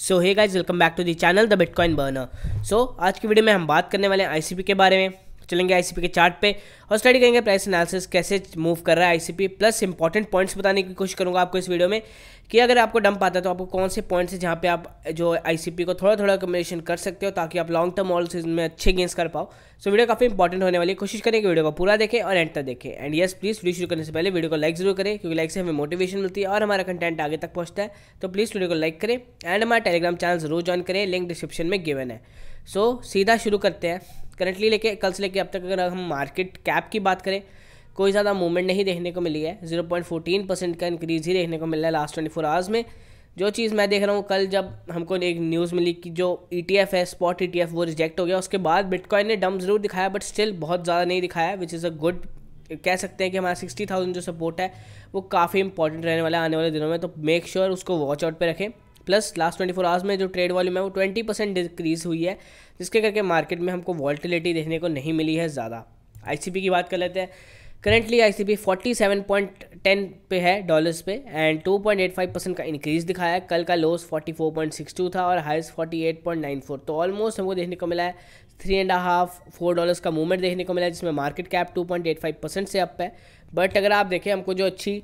so hey guys welcome back to the channel the Bitcoin Burner so आज की video में हम बात करने वाले हैं आईसीपी के बारे में तो चलेंगे आईसीपी के चार्ट पे और स्टडी करेंगे प्राइस एनालिसिस कैसे मूव कर रहा है आईसीपी प्लस इंपॉर्टेंट पॉइंट्स बताने की कोशिश करूंगा आपको इस वीडियो में कि अगर आपको डंप आता है तो आपको कौन से पॉइंट्स हैं जहाँ पे आप जो आईसीपी को थोड़ा थोड़ा कम्बिनेशन कर सकते हो ताकि आप लॉन्ग टर्म ऑल में अच्छे गेंस कर पाओ सो वीडियो काफ़ी इंपॉर्टेंट होने वाली कोशिश करें कि वीडियो को पूरा देखें और एंड तक देखें एंड येस प्लीज़ वीडियो शुरू करने से पहले वीडियो को लाइक जरूर करें क्योंकि लाइक से हमें मोटिवेशन मिलती है और हमारा कंटेंट आगे तक पहुँचता है तो प्लीज़ वीडियो को लाइक करें एंड हमारा टेलीग्राम चैनल जरूर ज्वाइन करें लिंक डिस्क्रिप्शन में गिवन है सो सीधा शुरू करते हैं करंटली लेके कल से लेके अब तक अगर हम मार्केट कैप की बात करें कोई ज़्यादा मूवमेंट नहीं देखने को मिली है जीरो पॉइंट फोर्टीन परसेंट का इंक्रीज ही देखने को मिला है लास्ट ट्वेंटी फोर आवर्स में जो चीज़ मैं देख रहा हूँ कल जब हमको एक न्यूज़ मिली कि जो ई e है स्पॉट ई e वो रिजेक्ट हो गया उसके बाद बिटकॉइन ने डम जरूर दिखाया बट स्टिल बहुत ज़्यादा नहीं दिखाया विच इज़ अ गुड कह सकते हैं कि हमारा सिक्सटी थाउजेंड जो सपोर्ट है वो काफ़ी इंपॉर्टेंट रहने वाला है आने वाले दिनों में तो मेक श्योर sure उसको वॉच आउट रखें प्लस लास्ट 24 आवर्स में जो ट्रेड वॉल्यूम है वो 20 परसेंट डिक्रीज़ हुई है जिसके करके मार्केट में हमको वॉल्टिलिटी देखने को नहीं मिली है ज़्यादा आईसीपी की बात कर लेते हैं करेंटली आईसीपी 47.10 पे है डॉलर्स पे एंड 2.85 परसेंट का इंक्रीज़ दिखाया है कल का लोस 44.62 था और नाइन 48.94 तो ऑलमोस्ट हमको देखने को मिला है three and half four dollars का मूवमेंट देखने को मिला है जिसमें मार्केट कैप फाइव परसेंट से अप है बट अगर आप देखें हमको जो अच्छी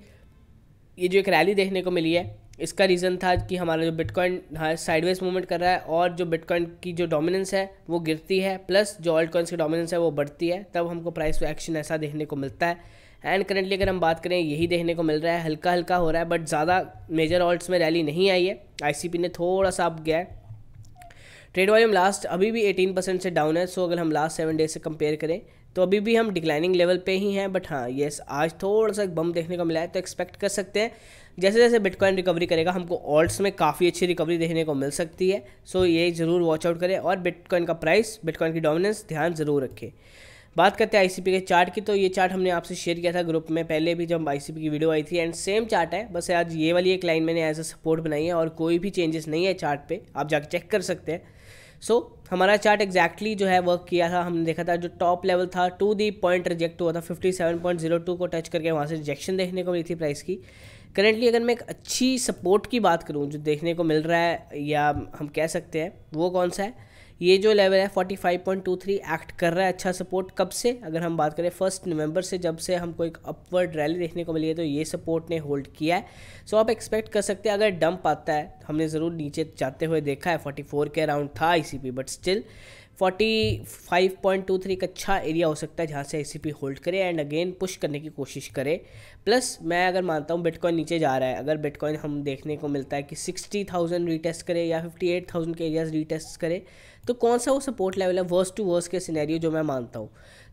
ये जो एक रैली देखने को मिली है इसका रीज़न था कि हमारा जो बिटकॉइन साइडवेज मूवमेंट कर रहा है और जो बिटकॉइन की जो डोमिनेंस है वो गिरती है प्लस जो ऑल्ट कॉइन्स की डोमिनेंस है वो बढ़ती है तब हमको प्राइस टू एक्शन ऐसा देखने को मिलता है एंड करेंटली अगर हम बात करें यही देखने को मिल रहा है हल्का हल्का हो रहा है बट ज़्यादा मेजर ऑल्ट्स में रैली नहीं आई है आई ने थोड़ा सा अप गया है ट्रेड वॉल्यूम लास्ट अभी भी 18 परसेंट से डाउन है सो अगर हम लास्ट सेवन डेज से कंपेयर करें तो अभी भी हम डिक्लाइनिंग लेवल पे ही हैं बट हाँ येस आज थोड़ा सा बम देखने को मिला है तो एक्सपेक्ट कर सकते हैं जैसे जैसे बिटकॉइन रिकवरी करेगा हमको ऑल्ट्स में काफ़ी अच्छी रिकवरी देखने को मिल सकती है सो ये ज़रूर वॉच आउट करें और बिटकॉइन का प्राइस बिटकॉइन की डोमिनेंस ध्यान ज़रूर रखें बात करते हैं आईसीपी के चार्ट की तो ये चार्ट हमने आपसे शेयर किया था ग्रुप में पहले भी जब आईसीपी की वीडियो आई थी एंड सेम चार्ट है बस आज ये वाली एक लाइन मैंने एज अ सपोर्ट बनाई है और कोई भी चेंजेस नहीं है चार्ट पे आप जाके चेक कर सकते हैं सो so, हमारा चार्ट एग्जैक्टली जो है वर्क किया था हमने देखा था जो टॉप लेवल था टू दी पॉइंट रिजेक्ट हुआ था 57.02 को टच करके वहाँ से रिजेक्शन देखने को मिली थी प्राइस की करेंटली अगर मैं एक अच्छी सपोर्ट की बात करूँ जो देखने को मिल रहा है या हम कह सकते हैं वो कौन सा है ये जो लेवल है 45.23 एक्ट कर रहा है अच्छा सपोर्ट कब से अगर हम बात करें फर्स्ट नवंबर से जब से हमको एक अपवर्ड रैली देखने को मिली है तो ये सपोर्ट ने होल्ड किया है सो आप एक्सपेक्ट कर सकते हैं अगर डंप आता है हमने ज़रूर नीचे जाते हुए देखा है 44 के अराउंड था आईसीपी बट स्टिल 45.23 एक अच्छा एरिया हो सकता है जहाँ से ए होल्ड e करे एंड अगेन पुश करने की कोशिश करे प्लस मैं अगर मानता हूँ बिटकॉइन नीचे जा रहा है अगर बिटकॉइन हम देखने को मिलता है कि 60,000 रीटेस्ट करे या 58,000 के एरियाज रीटेस्ट करे तो कौन सा वो सपोर्ट लेवल है वर्स टू वर्स के सिनेरियो जो मैं मानता हूँ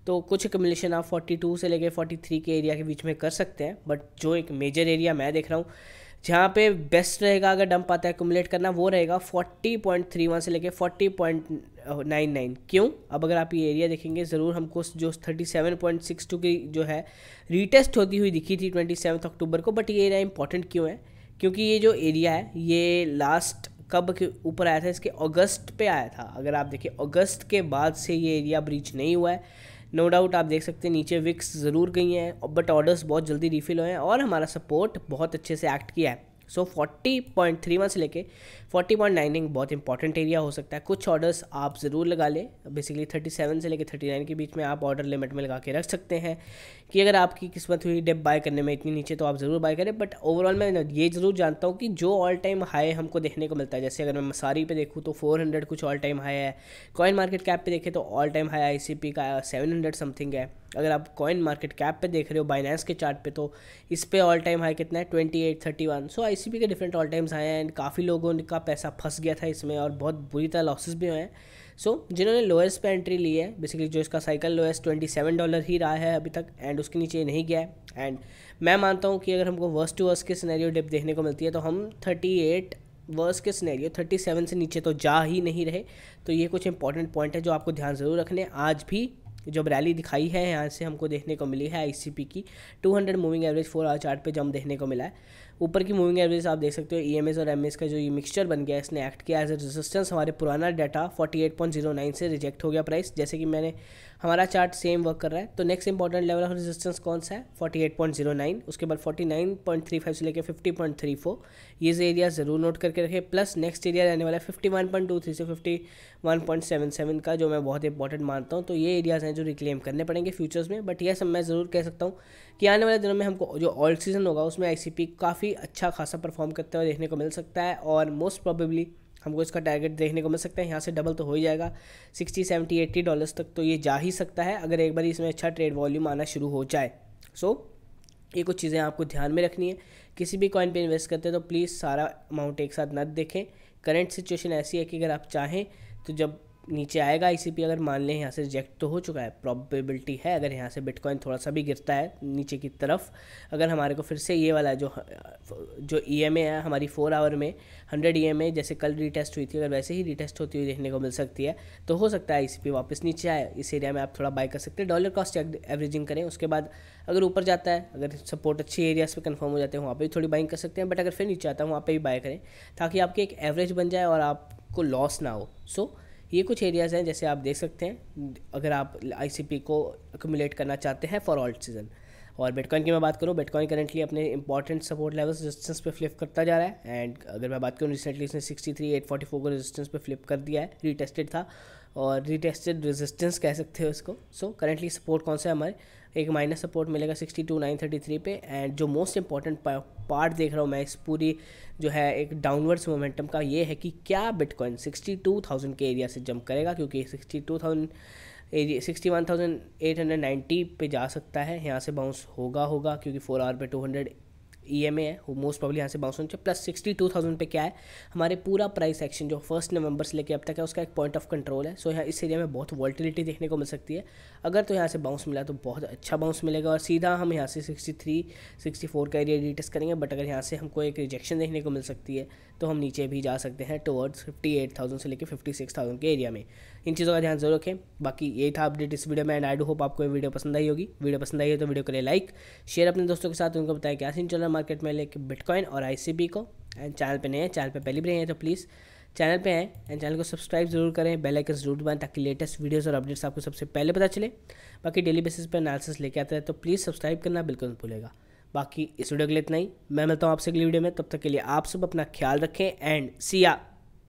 तो कुछ एकमिलेशन आप फोर्टी से लेकर फोर्टी के एरिया के बीच में कर सकते हैं बट जो एक मेजर एरिया मैं देख रहा हूँ जहाँ पे बेस्ट रहेगा अगर डंप आता है कुमलेट करना वो रहेगा 40.31 से लेके नाइन नाइन क्यों अब अगर आप ये एरिया देखेंगे ज़रूर हमको जो thirty seven point six two की जो है रीटेस्ट होती हुई दिखी थी ट्वेंटी सेवन अक्टूबर को बट ये एरिया इंपॉर्टेंट क्यों है क्योंकि ये जो एरिया है ये लास्ट कब के ऊपर आया था इसके अगस्त पे आया था अगर आप देखिए अगस्त के बाद से ये एरिया ब्रीच नहीं हुआ है नो no डाउट आप देख सकते हैं नीचे विक्स ज़रूर गई हैं बट ऑर्डर्स बहुत जल्दी रिफिल हुए हैं और हमारा सपोर्ट बहुत अच्छे से एक्ट किया है so forty point three one से लेके फोर्टी पॉइंट नाइन एक बहुत इंपॉर्टेंट एरिया हो सकता है कुछ ऑर्डर्स आप ज़रूर लगा लें बेसिकली थर्टी सेवन से लेके थर्टी नाइन के बीच में आप ऑर्डर लिमिट में लगा के रख सकते हैं कि अगर आपकी किस्मत हुई डेप बाय करने में इतनी नीचे तो आप ज़रूर बाय करें बट ओवरऑल मैं ये ज़रूर जानता हूँ कि जो ऑल टाइम हाई हमको देखने को मिलता है जैसे अगर मैं मसारी पे देखूँ तो फोर हंड्रेड कुछ ऑल टाइम हाई है कॉइन मार्केट कैप पे देखें तो all time high I C P का सेवन हंड्रेड समथिंग है अगर आप कॉइन मार्केट कैप पे देख रहे हो बाइनेंस के चार्ट पे तो इस पर ऑल टाइम हाई कितना है twenty eight thirty one so I C P के डिफरेंट ऑल टाइम्स आए हैं एंड काफ़ी लोगों का पैसा फंस गया था इसमें और बहुत बुरी तरह लॉसेस भी हुए हैं सो so, जिन्होंने लोएस्ट पे एंट्री ली है बेसिकली जो इसका cycle lowest twenty seven dollar ही रहा है अभी तक एंड उसके नीचे नहीं गया है एंड मैं मानता हूँ कि अगर हमको वर्स टू वर्स के सिनेरियो डिप देखने को मिलती है तो हम थर्टी एट वर्स के सिनेरियो थर्टी सेवन से नीचे तो जा ही नहीं रहे तो ये कुछ इंपॉर्टेंट पॉइंट है जो आपको ध्यान ज़रूर रखने आज भी जब रैली दिखाई है यहाँ से हमको देखने को मिली है आई की 200 moving average four hour chart पे जम देखने को मिला है ऊपर की मूविंग एवरेज आप देख सकते हो ई e और एम का जो ये मिक्सचर बन गया इसने एक्ट किया एज ए रेजिस्टेंस हमारे पुराना डाटा 48.09 से रिजेक्ट हो गया प्राइस जैसे कि मैंने हमारा चार्ट सेम वर्क कर रहा है तो next important level of resistance कौन सा है 48.09 उसके बाद 49.35 से लेकर 50.34 ये एरिया ज़रूर नोट करके रखें प्लस नेक्स्ट एरिया रहने वाला है 51.23 से 51.77 का जो मैं बहुत इंपॉर्टेंट मानता हूँ तो ये एरियाज़ हैं जो रिक्लेम करने पड़ेंगे फ्यूचर्स में बट यह सब मैं ज़रूर कह सकता हूँ कि आने वाले दिनों में हमको जो ऑल्ड सीजन होगा उसमें आई काफ़ी अच्छा खासा परफॉर्म करते हुए देखने को मिल सकता है और मोस्ट प्रॉबेबली हमको इसका टारगेट देखने को मिल सकता है यहाँ से डबल तो हो ही जाएगा सिक्सटी सेवेंटी एट्टी डॉलर्स तक तो ये जा ही सकता है अगर एक बार इसमें अच्छा ट्रेड वॉल्यूम आना शुरू हो जाए सो so, ये कुछ चीज़ें आपको ध्यान में रखनी है किसी भी कॉइन पे इन्वेस्ट करते हैं तो प्लीज़ सारा अमाउंट एक साथ न देखें करंट सिचुएशन ऐसी है कि अगर आप चाहें तो जब नीचे आएगा इसी पे अगर मान लें यहाँ से रिजेक्ट तो हो चुका है प्रॉबेबिलिटी है अगर यहाँ से बिटकॉइन थोड़ा सा भी गिरता है नीचे की तरफ अगर हमारे को फिर से ये वाला जो जो ई e है हमारी फोर आवर में हंड्रेड ई e जैसे कल रीटेस्ट हुई थी अगर वैसे ही रीटेस्ट होती हुई देखने को मिल सकती है तो हो सकता है ई वापस नीचे आए इस एरिया में आप थोड़ा बाई कर सकते हैं डॉलर कॉस्ट एवरेजिंग करें उसके बाद अगर ऊपर जाता है अगर सपोर्ट अच्छी एरियाज़ पर कन्फर्म हो जाते हैं वहाँ पर भी थोड़ी बाइंग कर सकते हैं बट अगर फिर नीचे आता है वहाँ पर भी बाय करें ताकि आपकी एक एवरेज बन जाए और आपको लॉस ना हो सो so, ये कुछ एरियाज़ हैं जैसे आप देख सकते हैं अगर आप आई को अकोमोलेट करना चाहते हैं फॉर ऑल सीज़न और बिटकॉइन की मैं बात करूँ बिटकॉइन करेंटली अपने इंपॉर्टेंट सपोर्ट लेवल रेजिस्टेंस पे फ्लिप करता जा रहा है एंड अगर मैं बात करूँ रिसेंटली इसने sixty three eight forty four को रेजिस्टेंस पे फ्लिप कर दिया है रीटेस्टेड था और रिटेस्टेड रेजिस्टेंस कह सकते हो इसको सो करेंटली सपोर्ट कौन सा है हमारे एक माइनस सपोर्ट मिलेगा sixty two nine thirty three पे एंड जो मोस्ट इंपॉर्टेंट पार्ट देख रहा हूँ मैं इस पूरी जो है एक डाउनवर्ड्स मोमेंटम का ये है कि क्या बिटकॉइन सिक्सटी टू थाउजेंड के एरिया से जंप करेगा क्योंकि sixty two thousand area sixty one thousand eight hundred ninety पे जा सकता है यहाँ से बाउंस होगा होगा क्योंकि फोर आवर पे two hundred E M A है वो मोस्ट प्रॉब्ली यहाँ से बाउंस होनी चाहिए प्लस सिक्सटी टू थाउजेंड पे क्या है हमारे पूरा प्राइस एक्शन जो फर्स्ट नवंबर से लेकर अब तक है उसका एक पॉइंट ऑफ कंट्रोल है सो यहाँ इस एरिया में बहुत वॉल्टिलिटी देखने को मिल सकती है अगर तो यहाँ से बाउंस मिला तो बहुत अच्छा बाउंस मिलेगा और सीधा हम यहाँ से सिक्सटी थ्री सिक्सटी फोर का एरिया डिटेस्ट करेंगे बट अगर यहाँ से हमको एक रिजेक्शन देखने को मिल सकती है तो हम नीचे भी जा सकते हैं टुवर्ड्स फिफ्टी एट थाउजेंड से लेकर फिफ्टी सिक्स थाउजेंड के एरिया में इन चीज़ों का ध्यान जरूर रखें बाकी यही था अपडेट इस वीडियो में एंड आई डू होप आपको ये वीडियो पसंद आई होगी वीडियो पसंद आई है तो वीडियो करें लाइक शेयर अपने दोस्तों के साथ उनको बताएं क्या सीन चल रहा है मार्केट में लेके बिटकॉइन और आई को एंड चैनल पर नहीं है चैनल पर पहली भी नहीं हैं तो प्लीज़ चैनल पे हैं एंड चैनल को सब्सक्राइब जरूर करें बेल जरूर दबाएं ताकि लेटेस्ट वीडियोस और अपडेट्स आपको सबसे पहले पता चले बाकी डेली बेसिस पर एनालिसिस लेके आता है तो प्लीज़ सब्सक्राइब करना बिल्कुल भूलेगा बाकी इस वीडियो के लिए इतना ही मैं मिलता हूँ आपसे अगली वीडियो में तब तक के लिए आप सब अपना ख्याल रखें एंड सिया